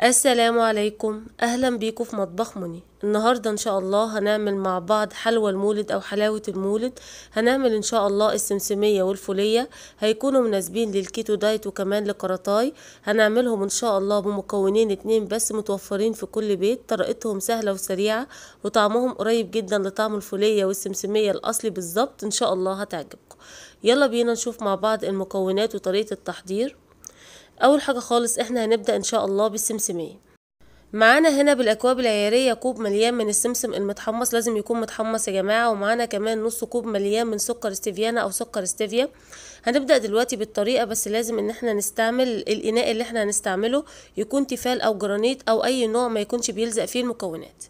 السلام عليكم اهلا بيكم في مطبخ مني النهارده ان شاء الله هنعمل مع بعض حلوى المولد او حلاوه المولد هنعمل ان شاء الله السمسميه والفوليه هيكونوا مناسبين للكيتو دايت وكمان لقرطاي هنعملهم ان شاء الله بمكونين اتنين بس متوفرين في كل بيت طريقتهم سهله وسريعه وطعمهم قريب جدا لطعم الفوليه والسمسميه الاصلي بالظبط ان شاء الله هتعجبكم يلا بينا نشوف مع بعض المكونات وطريقه التحضير اول حاجه خالص احنا هنبدا ان شاء الله بالسمسميه معانا هنا بالاكواب العياريه كوب مليان من السمسم المتحمص لازم يكون متحمص يا جماعه ومعانا كمان نص كوب مليان من سكر ستيفيانا او سكر استيفيا هنبدا دلوقتي بالطريقه بس لازم ان احنا نستعمل الاناء اللي احنا هنستعمله يكون تيفال او جرانيت او اي نوع ما يكونش بيلزق فيه المكونات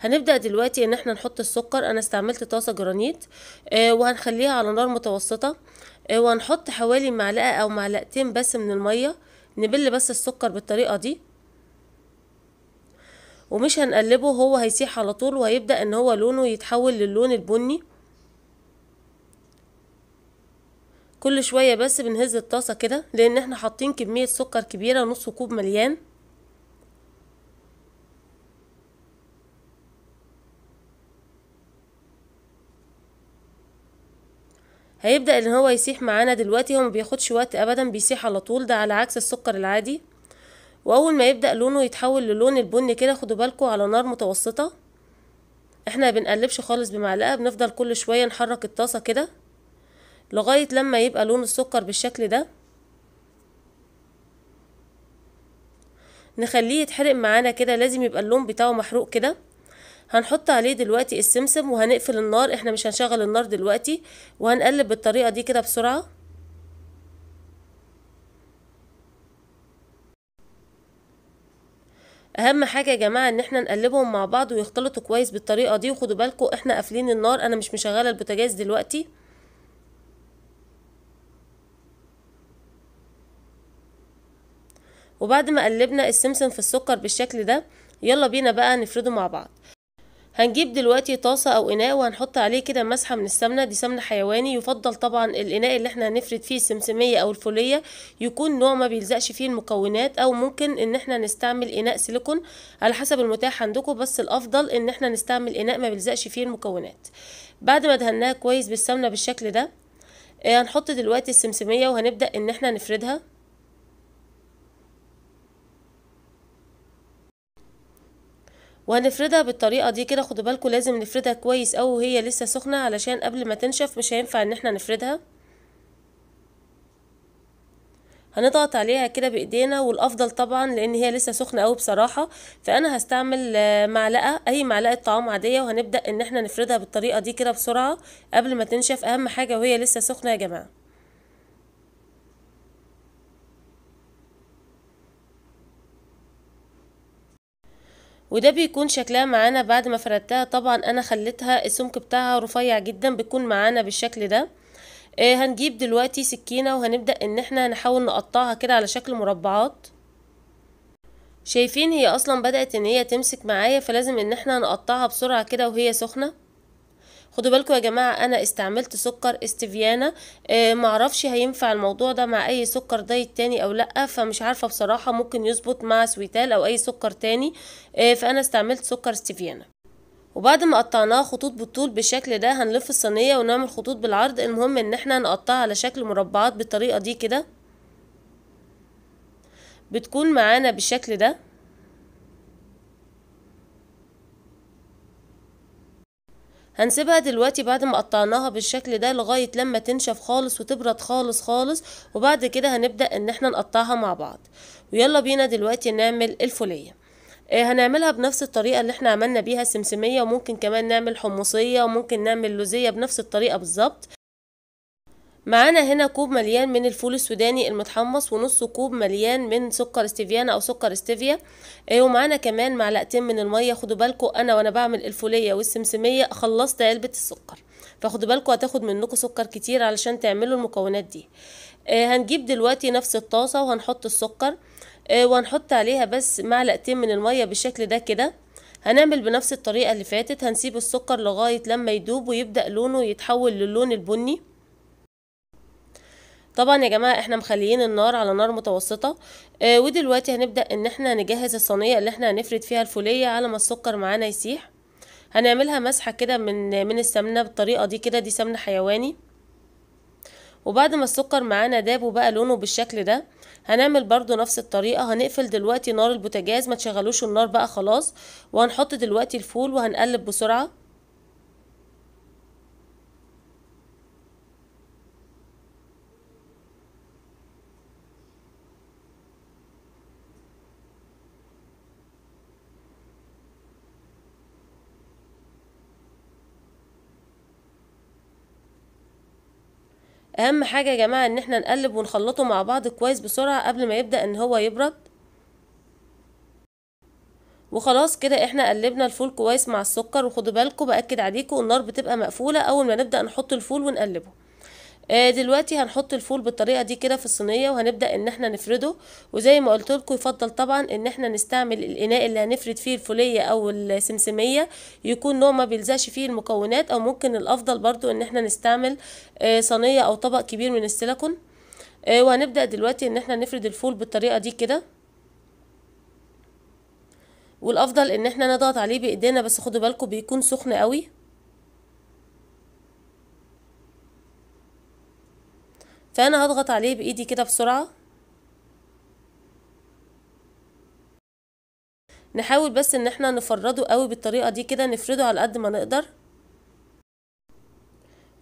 هنبدا دلوقتي ان احنا نحط السكر انا استعملت طاسه جرانيت آه وهنخليها على نار متوسطه آه وهنحط حوالي معلقه او معلقتين بس من الميه نبل بس السكر بالطريقة دي ومش هنقلبه هو هيسيح على طول وهيبدأ ان هو لونه يتحول للون البني كل شوية بس بنهز الطاسة كده لان احنا حاطين كمية سكر كبيرة نص كوب مليان هيبدأ ان هو يسيح معانا دلوقتي هو مبياخدش وقت ابدا بيسيح على طول ده على عكس السكر العادي واول ما يبدأ لونه يتحول للون البني كده خدوا بالكم على نار متوسطة احنا بنقلبش خالص بمعلقة بنفضل كل شوية نحرك الطاسة كده لغاية لما يبقى لون السكر بالشكل ده نخليه يتحرق معانا كده لازم يبقى اللون بتاعه محروق كده هنحط عليه دلوقتي السمسم وهنقفل النار احنا مش هنشغل النار دلوقتي وهنقلب بالطريقة دي كده بسرعة اهم حاجة يا جماعة ان احنا نقلبهم مع بعض ويختلطوا كويس بالطريقة دي وخدوا بالكوا احنا قافلين النار انا مش مشغلة البوتاجاز دلوقتي وبعد ما قلبنا السمسم في السكر بالشكل ده يلا بينا بقى نفرده مع بعض هنجيب دلوقتي طاسة او اناء وهنحط عليه كده مسحة من السمنة دي سمنة حيواني يفضل طبعا الاناء اللي احنا هنفرد فيه السمسمية او الفولية يكون نوع ما بيلزقش فيه المكونات او ممكن ان احنا نستعمل اناء سيليكون على حسب المتاح عندكم بس الافضل ان احنا نستعمل اناء ما بيلزقش فيه المكونات بعد ما دهناها كويس بالسمنة بالشكل ده آه، هنحط دلوقتي السمسمية وهنبدأ ان احنا نفردها وهنفردها بالطريقه دي كده خدوا بالكم لازم نفردها كويس او وهي لسه سخنه علشان قبل ما تنشف مش هينفع ان احنا نفردها هنضغط عليها كده بايدينا والافضل طبعا لان هي لسه سخنه قوي بصراحه فانا هستعمل آه، معلقه اي معلقه طعام عاديه وهنبدا ان احنا نفردها بالطريقه دي كده بسرعه قبل ما تنشف اهم حاجه وهي لسه سخنه يا جماعه وده بيكون شكلها معانا بعد ما فردتها طبعا انا خليتها السمك بتاعها رفيع جدا بيكون معانا بالشكل ده آه، هنجيب دلوقتي سكينة وهنبدأ ان احنا نحاول نقطعها كده على شكل مربعات شايفين هي اصلا بدأت ان هي تمسك معايا فلازم ان احنا نقطعها بسرعة كده وهي سخنة خدوا بالكم يا جماعه انا استعملت سكر استفيانا آه معرفش هينفع الموضوع ده مع اي سكر دايت تاني او لا فمش عارفه بصراحه ممكن يظبط مع سويتال او اي سكر تاني آه فانا استعملت سكر استفيانا وبعد ما قطعناها خطوط بالطول بالشكل ده هنلف الصينيه ونعمل خطوط بالعرض المهم ان احنا نقطعها على شكل مربعات بالطريقه دي كده بتكون معانا بالشكل ده هنسيبها دلوقتي بعد ما قطعناها بالشكل ده لغاية لما تنشف خالص وتبرد خالص خالص وبعد كده هنبدأ ان احنا نقطعها مع بعض ويلا بينا دلوقتي نعمل الفولية آه، هنعملها بنفس الطريقة اللي احنا عملنا بيها السمسمية وممكن كمان نعمل حمصية وممكن نعمل لوزية بنفس الطريقة بالظبط معانا هنا كوب مليان من الفول السوداني المتحمص ونص كوب مليان من سكر ستيفيانا او سكر استيفيا إيه، ومعانا كمان معلقتين من الميه خدوا بالكم انا وانا بعمل الفوليه والسمسميه خلصت علبه السكر فخدوا بالكم هتاخد منكم سكر كتير علشان تعملوا المكونات دي إيه، هنجيب دلوقتي نفس الطاسه وهنحط السكر إيه، وهنحط عليها بس معلقتين من الميه بالشكل ده كده هنعمل بنفس الطريقه اللي فاتت هنسيب السكر لغايه لما يدوب ويبدا لونه يتحول للون البني طبعا يا جماعه احنا مخليين النار على نار متوسطه آه ودلوقتي هنبدا ان احنا نجهز الصينيه اللي احنا هنفرد فيها الفوليه على ما السكر معانا يسيح هنعملها مسحه كده من من السمنه بالطريقه دي كده دي سمنه حيواني وبعد ما السكر معانا داب وبقى لونه بالشكل ده هنعمل برضو نفس الطريقة هنقفل دلوقتي نار البوتاجاز ما تشغلوش النار بقى خلاص وهنحط دلوقتي الفول وهنقلب بسرعة اهم حاجة يا جماعة ان احنا نقلب ونخلطه مع بعض كويس بسرعة قبل ما يبدأ ان هو يبرد وخلاص كده احنا قلبنا الفول كويس مع السكر وخدوا بالكم باكد عليكم النار بتبقى مقفولة اول ما نبدأ نحط الفول ونقلبه آه، دلوقتي هنحط الفول بالطريقه دي كده في الصينيه وهنبدا ان احنا نفرده وزي ما قلت لكم يفضل طبعا ان احنا نستعمل الاناء اللي هنفرد فيه الفوليه او السمسميه يكون نوع ما بيلزقش فيه المكونات او ممكن الافضل برضو ان احنا نستعمل آه، صينيه او طبق كبير من السيليكون آه، وهنبدا دلوقتي ان احنا نفرد الفول بالطريقه دي كده والافضل ان احنا نضغط عليه بايدينا بس خدوا بالكم بيكون سخن قوي فأنا هضغط عليه بإيدي كده بسرعة نحاول بس ان احنا نفرده قوي بالطريقة دي كده نفرده على قد ما نقدر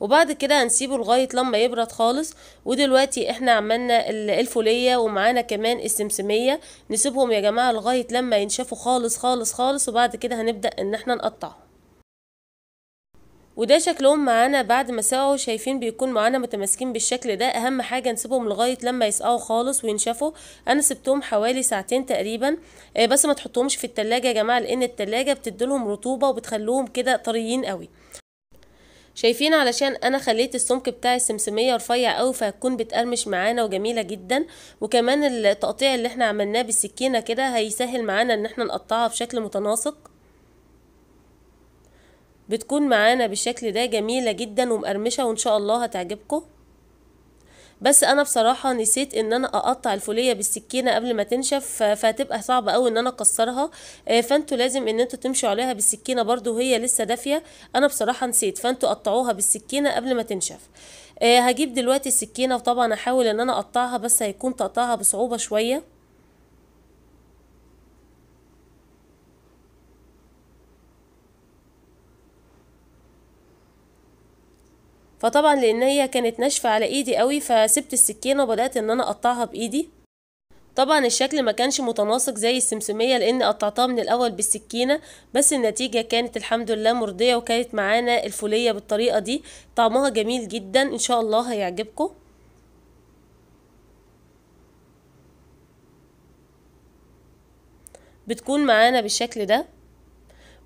وبعد كده هنسيبه لغاية لما يبرد خالص ودلوقتي احنا عملنا الفولية ومعانا كمان السمسمية نسيبهم يا جماعة لغاية لما ينشفوا خالص خالص خالص وبعد كده هنبدأ ان احنا نقطعهم وده شكلهم معانا بعد ما سقعوا شايفين بيكون معانا متماسكين بالشكل ده اهم حاجة نسيبهم لغاية لما يسقعوا خالص وينشفوا انا سبتهم حوالي ساعتين تقريبا آه، بس ما تحطهمش في التلاجة يا جماعة لان التلاجة بتديلهم رطوبة وبتخلوهم كده طريين قوي شايفين علشان انا خليت السمك بتاع السمسميه رفيع قوي فهتكون بتقرمش معانا وجميله جدا وكمان التقطيع اللي احنا عملناه بالسكينه كده هيسهل معانا ان احنا نقطعها بشكل متناسق بتكون معانا بالشكل ده جميلة جدا ومقرمشة وان شاء الله هتعجبكم بس انا بصراحة نسيت ان انا اقطع الفولية بالسكينة قبل ما تنشف فهتبقى صعبة اوي ان انا اكسرها آه، فانتوا لازم ان انتوا تمشوا عليها بالسكينة برضو وهي لسه دافية انا بصراحة نسيت فانتوا قطعوها بالسكينة قبل ما تنشف آه، هجيب دلوقتي السكينة وطبعا احاول ان انا اقطعها بس هيكون تقطعها بصعوبة شوية فطبعا لان هي كانت ناشفه على ايدي قوي فسبت السكينه وبدات ان انا اقطعها بايدي طبعا الشكل ما كانش متناسق زي السمسميه لان قطعتها من الاول بالسكينه بس النتيجه كانت الحمد لله مرضيه وكانت معانا الفوليه بالطريقه دي طعمها جميل جدا ان شاء الله هيعجبكم بتكون معانا بالشكل ده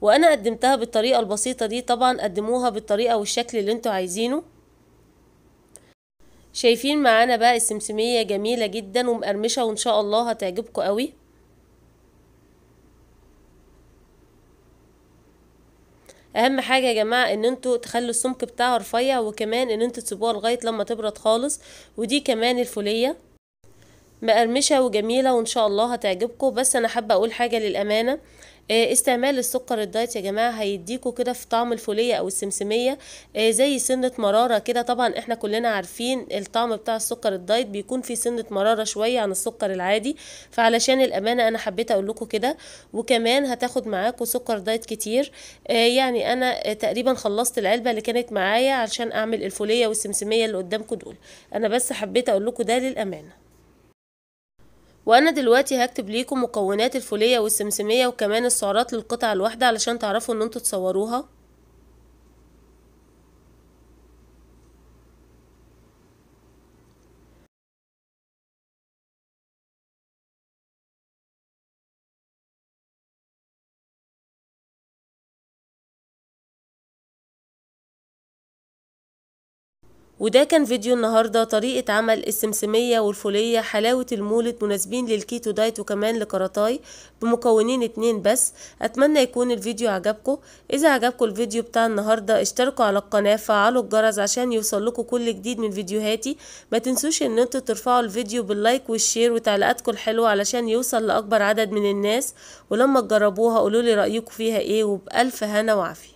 وانا قدمتها بالطريقه البسيطه دي طبعا قدموها بالطريقه والشكل اللي انتوا عايزينه شايفين معانا بقى السمسميه جميله جدا ومقرمشه وان شاء الله هتعجبكم قوي اهم حاجه يا جماعه ان انتوا تخلوا السمك بتاعها رفيع وكمان ان انتوا تسيبوها لغايه لما تبرد خالص ودي كمان الفوليه مقرمشه وجميله وان شاء الله هتعجبكم بس انا حابه اقول حاجه للامانه آه، استعمال السكر الدايت يا جماعه هيديكوا كده في طعم الفوليه او السمسميه آه، زي سنه مراره كده طبعا احنا كلنا عارفين الطعم بتاع السكر الدايت بيكون فيه سنه مراره شويه عن السكر العادي فعلشان الامانه انا حبيت اقول لكم كده وكمان هتاخد معاكم سكر دايت كتير آه، يعني انا تقريبا خلصت العلبه اللي كانت معايا علشان اعمل الفوليه والسمسميه اللي قدامكم دول انا بس حبيت اقول لكم ده للامانه وانا دلوقتي هكتب ليكم مكونات الفوليه والسمسميه وكمان السعرات للقطعه الواحده علشان تعرفوا ان انتوا تصوروها وده كان فيديو النهاردة طريقة عمل السمسمية والفولية حلاوة المولد مناسبين للكيتو دايت وكمان لكراتاي بمكونين اتنين بس اتمنى يكون الفيديو عجبكو اذا عجبكو الفيديو بتاع النهاردة اشتركوا على القناة فعلوا الجرس عشان يوصلكوا كل جديد من فيديوهاتي ما تنسوش ان انتوا ترفعوا الفيديو باللايك والشير وتعليقاتكم الحلوة علشان يوصل لأكبر عدد من الناس ولما تجربوها قولولي رأيكم فيها ايه وبألف هنا وعافية